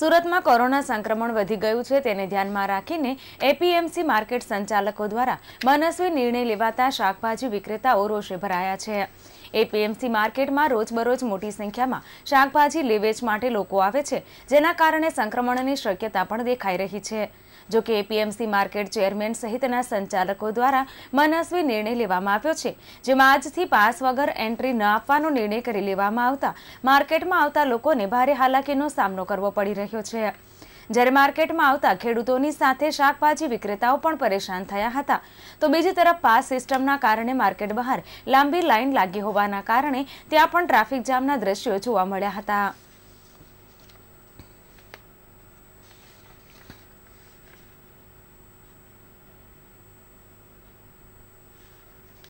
સુરતમાં કોરોના સંક્રમણ વધી ગયું છે તેને ધ્યાનમાં રાખીને એપીએમસી માર્કેટ સંચાલકો દ્વારા મનસ્વી નિર્ણય લેવાતા શાકભાજી વિક્રેતાઓ રોષે ભરાયા છે એપીએમસી માર્કેટમાં રોજબરોજ મોટી સંખ્યામાં શાકભાજી લેવેચ માટે લોકો આવે છે જેના કારણે સંક્રમણની શક્યતા પણ દેખાઈ રહી છે જો કે એપીએમસી માર્કેટ ચેરમેન સહિતના સંચાલકો દ્વારા મનસ્વી નિર્ણય લેવામાં આવ્યો છે જેમાં આજથી પાસ વગર એન્ટ્રી ન આપવાનો નિર્ણય કરી લેવામાં આવતા માર્કેટમાં આવતા લોકોને ભારે હાલાકીનો સામનો કરવો પડી રહ્યો રહ્યો છે જ્યારે માર્કેટમાં આવતા ખેડૂતોની સાથે શાકભાજી વિક્રેતાઓ પણ પરેશાન થયા હતા તો બીજી તરફ પાસ સિસ્ટમના કારણે માર્કેટ બહાર લાંબી લાઇન લાગી હોવાના કારણે ત્યાં પણ ટ્રાફિક જામના દ્રશ્યો જોવા મળ્યા હતા